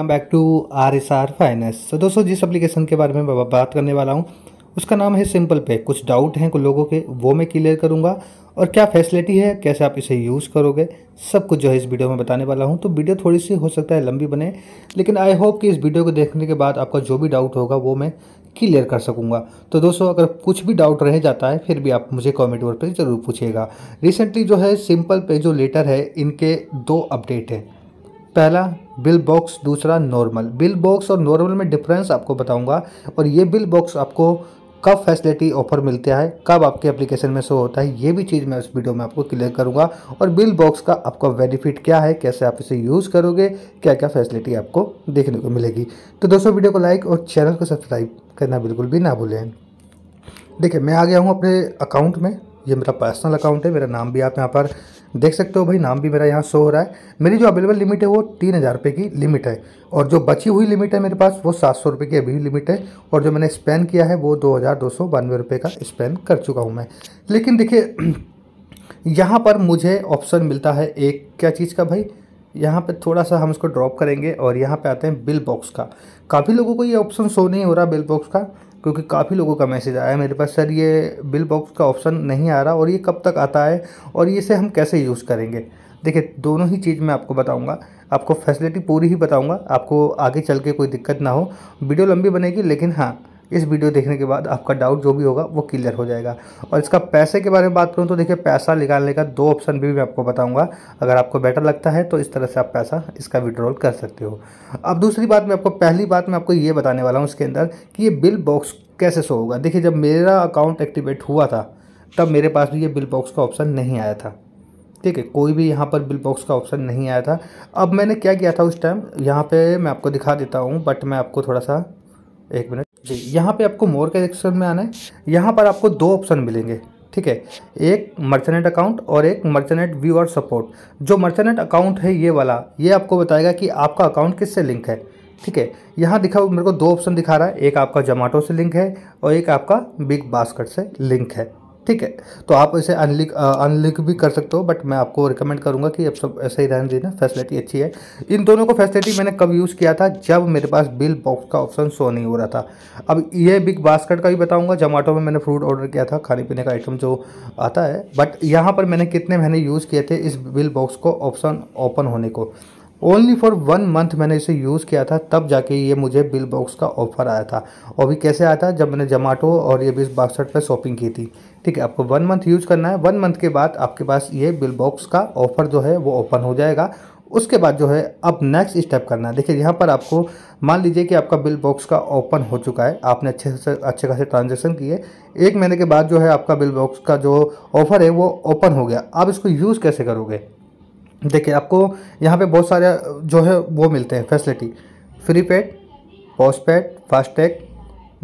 welcome back to R S R finance तो दोस्तों जिस एप्लीकेशन के बारे में बात करने वाला हूँ उसका नाम है सिंपल पे कुछ डाउट हैं कुछ लोगों के वो मैं क्लियर करूँगा और क्या फैसिलिटी है कैसे आप इसे यूज़ करोगे सब कुछ जो है इस वीडियो में बताने वाला हूँ तो वीडियो थोड़ी सी हो सकता है लंबी बने लेकिन आई होप कि इस वीडियो को देखने के बाद आपका जो भी डाउट होगा वो मैं क्लियर कर सकूंगा तो दोस्तों अगर कुछ भी डाउट रह जाता है फिर भी आप मुझे कमेंट बोर्ड पर ज़रूर पूछिएगा रिसेंटली जो है सिंपल पे जो लेटर है इनके दो अपडेट हैं पहला बिल बॉक्स दूसरा नॉर्मल बिल बॉक्स और नॉर्मल में डिफरेंस आपको बताऊंगा और ये बिल बॉक्स आपको कब फैसिलिटी ऑफर मिलता है कब आपके एप्लीकेशन में शो होता है ये भी चीज़ मैं उस वीडियो में आपको क्लियर करूंगा और बिल बॉक्स का आपका बेनिफिट क्या है कैसे आप इसे यूज़ करोगे क्या क्या फैसिलिटी आपको देखने को मिलेगी तो दोस्तों वीडियो को लाइक और चैनल को सब्सक्राइब करना बिल्कुल भी ना भूलें देखिए मैं आ गया हूँ अपने अकाउंट में ये मेरा पर्सनल अकाउंट है मेरा नाम भी आप यहाँ पर देख सकते हो भाई नाम भी मेरा यहाँ शो हो रहा है मेरी जो अवेलेबल लिमिट है वो तीन हज़ार रुपये की लिमिट है और जो बची हुई लिमिट है मेरे पास वो सात सौ रुपये की अभी लिमिट है और जो मैंने स्पेन किया है वो दो हज़ार दो सौ बानवे रुपये का स्पेन कर चुका हूँ मैं लेकिन देखिए यहाँ पर मुझे ऑप्शन मिलता है एक क्या चीज़ का भाई यहाँ पे थोड़ा सा हम इसको ड्रॉप करेंगे और यहाँ पे आते हैं बिल बॉक्स का काफ़ी लोगों को ये ऑप्शन शो नहीं हो रहा बिल बॉक्स का क्योंकि काफ़ी लोगों का मैसेज आया है मेरे पास सर ये बिल बॉक्स का ऑप्शन नहीं आ रहा और ये कब तक आता है और इसे हम कैसे यूज़ करेंगे देखिए दोनों ही चीज़ मैं आपको बताऊंगा आपको फैसिलिटी पूरी ही बताऊंगा आपको आगे चल के कोई दिक्कत ना हो वीडियो लंबी बनेगी लेकिन हाँ इस वीडियो देखने के बाद आपका डाउट जो भी होगा वो क्लियर हो जाएगा और इसका पैसे के बारे में बात करूँ तो देखिए पैसा निकालने का दो ऑप्शन भी मैं आपको बताऊँगा अगर आपको बेटर लगता है तो इस तरह से आप पैसा इसका विड्रॉल कर सकते हो अब दूसरी बात मैं आपको पहली बात मैं आपको ये बताने वाला हूँ इसके अंदर कि ये बिल बॉक्स कैसे शो होगा देखिए जब मेरा अकाउंट एक्टिवेट हुआ था तब मेरे पास भी ये बिल बॉक्स का ऑप्शन नहीं आया था ठीक है कोई भी यहाँ पर बिल बॉक्स का ऑप्शन नहीं आया था अब मैंने क्या किया था उस टाइम यहाँ पे मैं आपको दिखा देता हूँ बट मैं आपको थोड़ा सा एक मिनट जी यहाँ पे आपको मोर के सेक्शन में आना है यहाँ पर आपको दो ऑप्शन मिलेंगे ठीक है एक मर्चेंट अकाउंट और एक मर्चेंट व्यू और सपोर्ट जो मर्चेंट अकाउंट है ये वाला ये आपको बताएगा कि आपका अकाउंट किससे लिंक है ठीक है यहाँ दिखा मेरे को दो ऑप्शन दिखा रहा है एक आपका जोमेटो से लिंक है और एक आपका बिग बास्कट से लिंक है ठीक है तो आप इसे अनलिक अनलिक भी कर सकते हो बट मैं आपको रिकमेंड करूँगा कि आप सब ऐसे ही रहने देना फैसिलिटी अच्छी है इन दोनों को फैसिलिटी मैंने कब यूज़ किया था जब मेरे पास बिल बॉक्स का ऑप्शन शो नहीं हो रहा था अब ये बिग बास्केट का भी बताऊंगा जोमेटो में मैंने फ्रूट ऑर्डर किया था खाने पीने का आइटम जो आता है बट यहाँ पर मैंने कितने महीने यूज़ किए थे इस बिल बॉक्स को ऑप्शन ओपन होने को ओनली फॉर वन मंथ मैंने इसे यूज़ किया था तब जाके ये मुझे बिल बॉक्स का ऑफर आया था और भी कैसे आया था जब मैंने जोमाटो और ये बीस बासठ पर शॉपिंग की थी ठीक है आपको वन मंथ यूज करना है वन मंथ के बाद आपके पास ये बिल बॉक्स का ऑफर जो है वो ओपन हो जाएगा उसके बाद जो है अब नेक्स्ट स्टेप करना है देखिए यहाँ पर आपको मान लीजिए कि आपका बिल बॉक्स का ओपन हो चुका है आपने अच्छे से अच्छे खासे ट्रांजेक्शन किए एक महीने के बाद जो है आपका बिल बॉक्स का जो ऑफर है वो ओपन हो गया आप इसको यूज़ कैसे करोगे देखिए आपको यहाँ पे बहुत सारे जो है वो मिलते हैं facility prepaid postpaid FASTag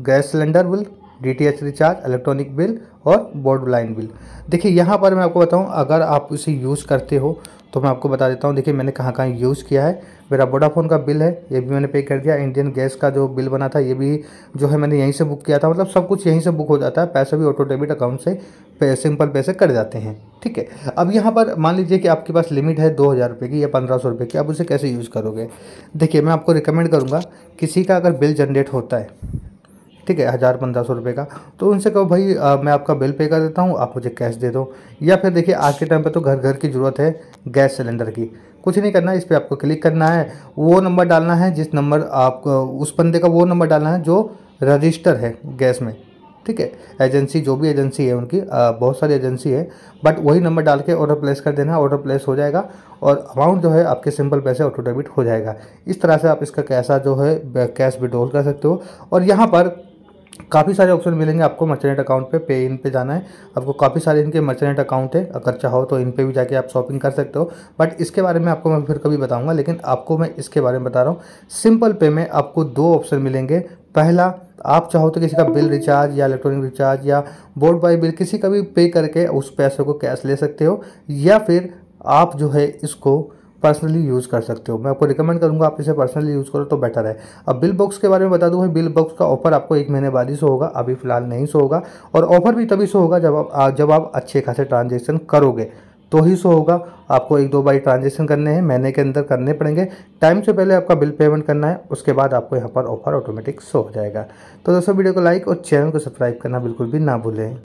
gas cylinder bill DTH recharge electronic bill और बोर्ड लाइन बिल देखिए यहाँ पर मैं आपको बताऊँ अगर आप इसे यूज़ करते हो तो मैं आपको बता देता हूँ देखिए मैंने कहाँ कहाँ यूज़ किया है मेरा वोडाफोन का बिल है ये भी मैंने पे कर दिया इंडियन गैस का जो बिल बना था ये भी जो है मैंने यहीं से बुक किया था मतलब सब कुछ यहीं से बुक हो जाता है पैसा भी ऑटो डेबिट अकाउंट से पे, सिंपल पैसे कट जाते हैं ठीक है अब यहाँ पर मान लीजिए कि आपके पास लिमिट है दो हज़ार रुपये की या पंद्रह सौ रुपये की आप उसे कैसे यूज़ करोगे देखिए मैं आपको रिकमेंड करूँगा किसी का अगर बिल जनरेट होता है ठीक है हज़ार पंद्रह सौ रुपये का तो उनसे कहो भाई आ, मैं आपका बिल पे कर देता हूँ आप मुझे कैश दे दो या फिर देखिए आज के टाइम पर तो घर घर की ज़रूरत है गैस सिलेंडर की कुछ नहीं करना है इस पर आपको क्लिक करना है वो नंबर डालना है जिस नंबर आप उस बंदे का वो नंबर डालना है जो रजिस्टर है गैस में ठीक है एजेंसी जो भी एजेंसी है उनकी आ, बहुत सारी एजेंसी है बट वही नंबर डाल के ऑर्डर प्लेस कर देना ऑर्डर प्लेस हो जाएगा और अमाउंट जो है आपके सिंपल पैसे ऑटो डेबिट हो जाएगा इस तरह से आप इसका कैसा जो है कैश विड्रॉल कर सकते हो और यहाँ पर काफ़ी सारे ऑप्शन मिलेंगे आपको मर्चेंट अकाउंट पे पे इन पे जाना है आपको काफ़ी सारे इनके मर्चेंट अकाउंट है अगर चाहो तो इन पे भी जाके आप शॉपिंग कर सकते हो बट इसके बारे में आपको मैं फिर कभी बताऊँगा लेकिन आपको मैं इसके बारे में बता रहा हूँ सिंपल पे में आपको दो ऑप्शन मिलेंगे पहला आप चाहो तो किसी का बिल रिचार्ज या इलेक्ट्रॉनिक रिचार्ज या बोर्ड बाई बिल किसी का भी पे करके उस पैसे को कैश ले सकते हो या फिर आप जो है इसको पर्सनली यूज़ कर सकते हो मैं आपको रिकमेंड करूँगा आप इसे पर्सनली यूज़ करो तो बेटर है अब बिल बॉक्स के बारे में बता दूँ भाई बिल बॉक्स का ऑफर आपको एक महीने बाद ही सो होगा अभी फिलहाल नहीं सो होगा और ऑफर भी तभी सो होगा जब आप जब आप अच्छे खासे ट्रांजेक्शन करोगे तो ही सो होगा आपको एक दो बार ट्रांजेक्शन करने हैं महीने के अंदर करने पड़ेंगे टाइम से पहले आपका बिल पेमेंट करना है उसके बाद आपको यहाँ पर ऑफर ऑटोमेटिक सो हो जाएगा तो दोस्तों वीडियो को लाइक और चैनल को सब्सक्राइब करना बिल्कुल भी ना भूलें